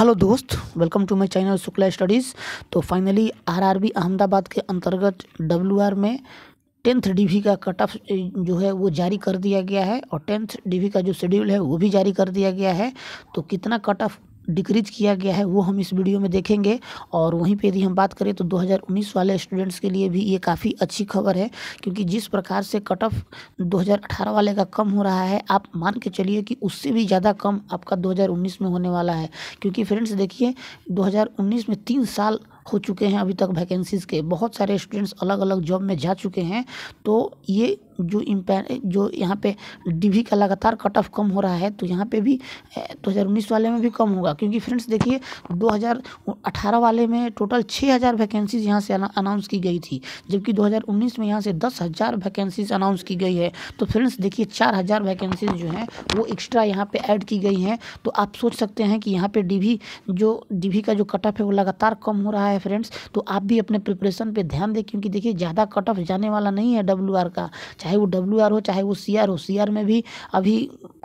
hello दोस्त welcome to my channel Shukla studies तो finally RRB Ahmedabad के अंतर्गत डब्ल्यूआर में टेंथ डीवी का कट ऑफ जो है वो जारी कर दिया गया है और टेंथ डीवी का जो शेड्यूल है वो भी जारी कर दिया गया है तो कितना कट ऑफ डिक्रीज किया गया है वो हम इस वीडियो में देखेंगे और वहीं पर यदि हम बात करें तो 2019 वाले स्टूडेंट्स के लिए भी ये काफ़ी अच्छी खबर है क्योंकि जिस प्रकार से कट ऑफ दो वाले का कम हो रहा है आप मान के चलिए कि उससे भी ज़्यादा कम आपका 2019 में होने वाला है क्योंकि फ्रेंड्स देखिए 2019 में तीन साल हो चुके हैं अभी तक वैकेंसीज़ के बहुत सारे स्टूडेंट्स अलग अलग जॉब में जा चुके हैं तो ये जो इम्पैक्ट जो यहाँ पे डीवी का लगातार कट ऑफ कम हो रहा है तो यहाँ पे भी दो हज़ार उन्नीस वाले में भी कम होगा क्योंकि फ्रेंड्स देखिए दो हज़ार अठारह वाले में टोटल छः हज़ार वैकेंसीज यहाँ से अनाउंस की गई थी जबकि दो हज़ार उन्नीस में यहाँ से दस हज़ार वैकेंसीज अनाउंस की गई है तो फ्रेंड्स देखिए चार हज़ार वैकेंसीज जो हैं वो एक्स्ट्रा यहाँ पर ऐड की गई हैं तो आप सोच सकते हैं कि यहाँ पर डी जो डी का जो कट ऑफ है वो लगातार कम हो रहा है फ्रेंड्स तो आप भी अपने प्रिपरेशन पर ध्यान दें क्योंकि देखिए ज़्यादा कट ऑफ जाने वाला नहीं है डब्ल्यू का चाहे वो डब्ल्यू आर हो चाहे वो सी आर हो सी आर में भी अभी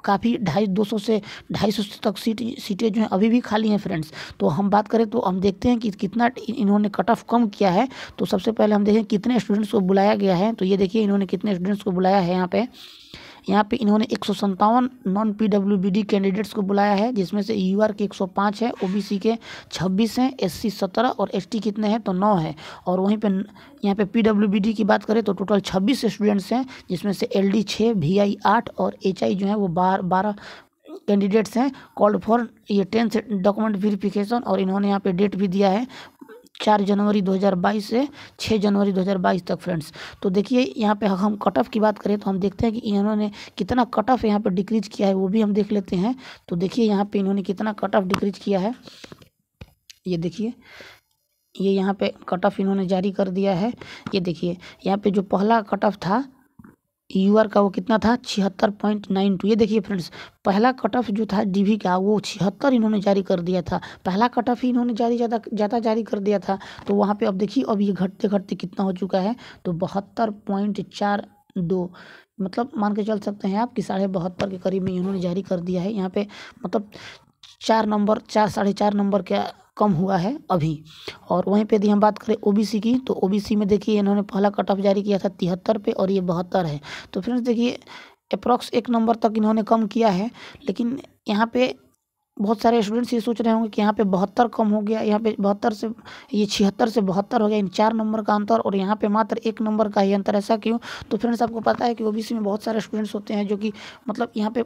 काफ़ी ढाई दो सौ से ढाई सौ तक सीट सीटें जो हैं अभी भी खाली हैं फ्रेंड्स तो हम बात करें तो हम देखते हैं कि कितना इन्होंने कट ऑफ कम किया है तो सबसे पहले हम देखें कितने स्टूडेंट्स को बुलाया गया है तो ये देखिए इन्होंने कितने स्टूडेंट्स को बुलाया है यहाँ पे यहाँ पे इन्होंने एक नॉन डी कैंडिडेट्स को बुलाया है जिसमें से आर e के 105 है ओबीसी के 26 हैं एससी 17 और एसटी कितने हैं तो 9 है और वहीं पे यहाँ पे डी की बात करें तो टोटल 26 स्टूडेंट्स हैं जिसमें से एल डी छः वी आई आठ और एच आई जो है वो बार बारह कैंडिडेट्स हैं कॉल्ड फॉर ये टेंथ डॉक्यूमेंट वेरिफिकेशन और इन्होंने यहाँ पे डेट भी दिया है चार जनवरी 2022 से छः जनवरी 2022 तक फ्रेंड्स तो देखिए यहाँ पे हम कट ऑफ की बात करें तो हम देखते हैं कि इन्होंने कितना कट ऑफ यहाँ पे डिक्रीज किया है वो भी हम देख लेते हैं तो देखिए यहाँ पे इन्होंने कितना कट ऑफ डिक्रीज किया है ये देखिए ये यहाँ पे कट ऑफ इन्होंने जारी कर दिया है ये देखिए यहाँ पे जो पहला कट ऑफ था यू का वो कितना था छिहत्तर पॉइंट नाइन टू ये देखिए फ्रेंड्स पहला कट ऑफ जो था डीवी का वो छिहत्तर इन्होंने जारी कर दिया था पहला कट ऑफ ही इन्होंने जारी ज़्यादा ज़्यादा जारी कर दिया था तो वहाँ पे अब देखिए अब ये घटते घटते कितना हो चुका है तो बहत्तर पॉइंट चार दो मतलब मान के चल सकते हैं आप कि साढ़े बहत्तर के करीब में इन्होंने जारी कर दिया है यहाँ पे मतलब चार नंबर चार साढ़े चार नंबर के कम हुआ है अभी और वहीं पे यदि हम बात करें ओबीसी की तो ओबीसी में देखिए इन्होंने पहला कट ऑफ जारी किया था तिहत्तर पे और ये बहत्तर है तो फ्रेंड्स देखिए अप्रॉक्स एक नंबर तक इन्होंने कम किया है लेकिन यहाँ पे बहुत सारे स्टूडेंट्स ये सोच रहे होंगे कि यहाँ पे बहत्तर कम हो गया यहाँ पे बहत्तर से ये छिहत्तर से बहत्तर हो गया इन चार नंबर का अंतर और यहाँ पे मात्र एक नंबर का ही अंतर ऐसा क्यों तो फ्रेंड्स आपको पता है कि ओबीसी में बहुत सारे स्टूडेंट्स होते हैं जो कि मतलब यहाँ पे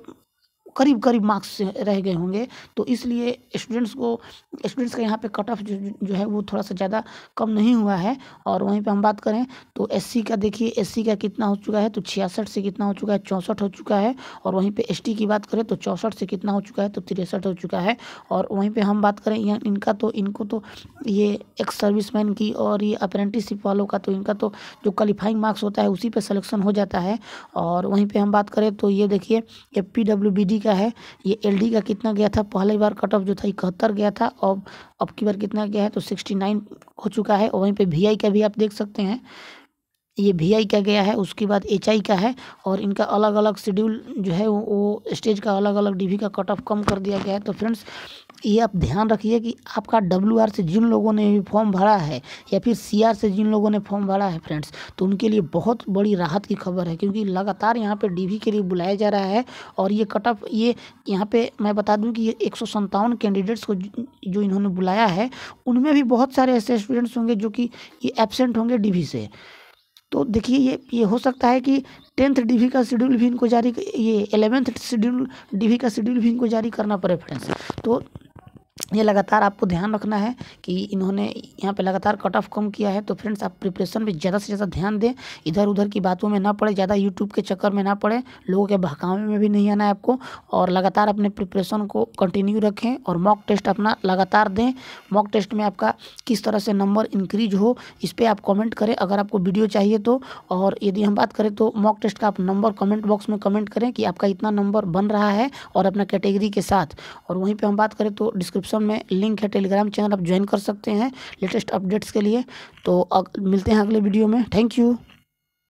करीब करीब मार्क्स रह गए होंगे तो इसलिए स्टूडेंट्स को स्टूडेंट्स का यहाँ पे कट ऑफ जो, जो है वो थोड़ा सा ज़्यादा कम नहीं हुआ है और वहीं पे हम बात करें तो एससी का देखिए एससी का कितना हो चुका है तो छियासठ से कितना हो चुका है चौंसठ हो चुका है और वहीं पे एसटी की बात करें तो चौंसठ से कितना हो चुका है तो तिरसठ हो चुका है और वहीं पर हम बात करें यहाँ इनका तो इनको तो ये एक्स सर्विस की और ये अप्रेंटिसशिप वालों का तो इनका तो जो क्वालिफाइंग मार्क्स होता है उसी पर सलेक्शन हो जाता है और वहीं पर हम बात करें तो ये देखिए ए पी डी का है ये एल डी का कितना गया था पहले बार कट ऑफ जो था इकहत्तर गया था और अब की बार कितना गया है तो सिक्सटी नाइन हो चुका है वहीं पे वी आई का भी आप देख सकते हैं ये वी आई का गया है उसके बाद एच आई का है और इनका अलग अलग शेड्यूल जो है वो, वो स्टेज का अलग अलग डी का कट ऑफ कम कर दिया गया है तो फ्रेंड्स ये आप ध्यान रखिए कि आपका डब्ल्यू आर से जिन लोगों ने भी फॉर्म भरा है या फिर सी आर से जिन लोगों ने फॉर्म भरा है फ्रेंड्स तो उनके लिए बहुत बड़ी राहत की खबर है क्योंकि लगातार यहाँ पे डी के लिए बुलाया जा रहा है और ये कट ऑफ ये यहाँ पे मैं बता दूँ कि ये एक कैंडिडेट्स को जो इन्होंने बुलाया है उनमें भी बहुत सारे ऐसे स्टूडेंट्स होंगे जो कि ये एबसेंट होंगे डी से तो देखिए ये ये हो सकता है कि टेंथ डीवी का शेड्यूल भी इनको जारी ये एलेवेंथ शेड्यूल डीवी का शेड्यूल भी इनको जारी करना पड़े फ्रेंड्स तो ये लगातार आपको ध्यान रखना है कि इन्होंने यहाँ पे लगातार कट ऑफ कम किया है तो फ्रेंड्स आप प्रिपरेशन पे ज़्यादा से ज़्यादा ध्यान दें इधर उधर की बातों में ना पड़े ज़्यादा यूट्यूब के चक्कर में ना पड़े लोगों के बहकावे में भी नहीं आना है आपको और लगातार अपने प्रिपरेशन को कंटिन्यू रखें और मॉक टेस्ट अपना लगातार दें मॉक टेस्ट में आपका किस तरह से नंबर इंक्रीज हो इस पर आप कॉमेंट करें अगर आपको वीडियो चाहिए तो और यदि हम बात करें तो मॉक टेस्ट का आप नंबर कमेंट बॉक्स में कमेंट करें कि आपका इतना नंबर बन रहा है और अपना कैटेगरी के साथ और वहीं पर हम बात करें तो डिस्क्रिप्शन डिस्क्रिप्शन में लिंक है टेलीग्राम चैनल आप ज्वाइन कर सकते हैं लेटेस्ट अपडेट्स के लिए तो मिलते हैं अगले वीडियो में थैंक यू